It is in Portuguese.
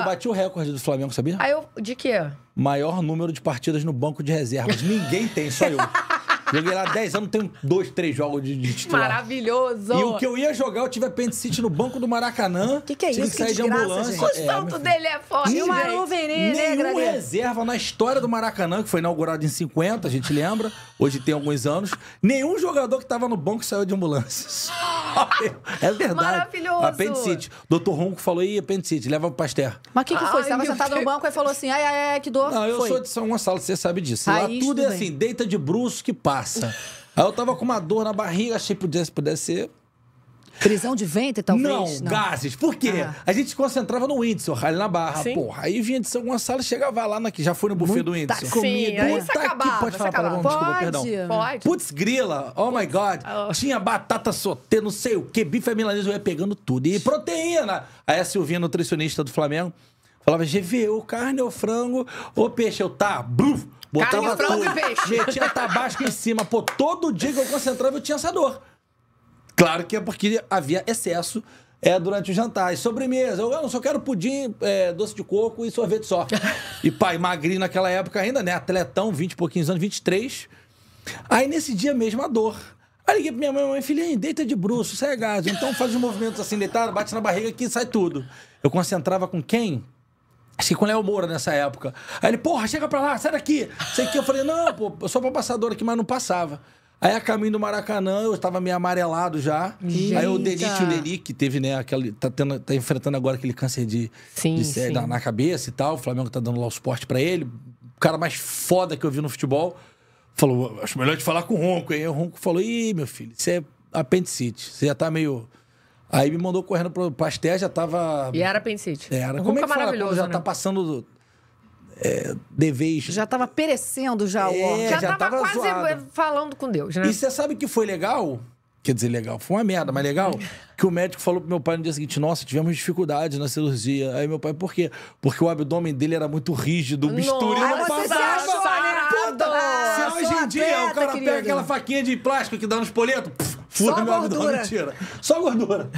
eu bati o recorde do Flamengo, sabia? Aí eu, de quê? Maior número de partidas no banco de reservas. Ninguém tem, só eu. Joguei lá 10 anos, tenho dois, três jogos de, de titular. Maravilhoso! E o que eu ia jogar, eu tive apendicite no banco do Maracanã. O que, que é isso? Tive que sair de ambulância. Gente. O é, dele é forte, E o nuvem negra. Nenhum reserva na história do Maracanã, que foi inaugurado em 50, a gente lembra. Hoje tem alguns anos. Nenhum jogador que tava no banco saiu de ambulância. é verdade. Maravilhoso. Apendicite. Doutor Ronco falou, ih, apendicite, leva pro Pasteur. Mas o que, que foi? você estava sentado Deus. no banco e falou assim, ai, ai, ai, que dor. Não, eu foi. sou de São Gonçalo, você sabe disso. Lá tudo é bem. assim, deita de bruxo que passa. Aí eu tava com uma dor na barriga, achei que pudesse, pudesse ser Prisão de ventre, talvez? Não, não. gases. Por quê? Ah. A gente se concentrava no o ali na Barra. Sim. Porra, aí vinha de São Gonçalo, chegava lá, na, já foi no buffet Muita do Whindersson. Sim, comida. Puta que... Acabava, pode falar palavrão, pode, desculpa, perdão. Pode. Putz grila, oh my God. Ah, oh. Tinha batata sotê, não sei o quê, bife milanês, eu ia pegando tudo. E proteína. Aí a Silvinha, nutricionista do Flamengo, falava, GV, ou carne ou frango ou peixe. Eu, tá, bruf. botava carne, tudo. Frango, metia tabasco em cima. Pô, todo dia que eu concentrava, eu tinha essa dor. Claro que é porque havia excesso é, durante o jantar. E sobremesa, eu não só quero pudim, é, doce de coco e sorvete só. e pai, magrinho naquela época ainda, né? Atletão, 20 e pouquinhos anos, 23. Aí nesse dia mesmo a dor. Aí liguei pra minha mãe, mãe, filhinha, deita de bruxo, sai gás. Então faz os movimentos assim, deitado, bate na barriga aqui sai tudo. Eu concentrava com quem? Achei com o Léo Moura nessa época. Aí ele, porra, chega pra lá, sai daqui. Sei que eu falei, não, pô, só pra passador aqui, mas não passava. Aí a caminho do Maracanã, eu estava meio amarelado já. Eita. Aí o Denit, o Denit, que teve, né, aquele. Tá, tendo, tá enfrentando agora aquele câncer de, sim, de, sim. Na, na, cabeça e tal. O Flamengo tá dando lá o suporte pra ele. O cara mais foda que eu vi no futebol. Falou, acho melhor te falar com o Ronco. Aí o Ronco falou: Ih, meu filho, você é apendicite. Você já tá meio. Aí me mandou correndo pro Pastel já tava. E era apendicite. É, era. O Como Ronco é, é que é fala? Quando já né? tá passando. Do é, deveis. Já estava perecendo já o é, homem. já estava quase zoado. É, falando com Deus, né? E você sabe que foi legal? Quer dizer, legal, foi uma merda, mas legal. Que o médico falou pro meu pai no dia seguinte: Nossa, tivemos dificuldades na cirurgia. Aí meu pai, por quê? Porque o abdômen dele era muito rígido, o bisturi não, não passava. Se né? Puta, ah, se hoje em é dia o cara querido. pega aquela faquinha de plástico que dá no espoleto, fura meu abdômen tira. Só gordura.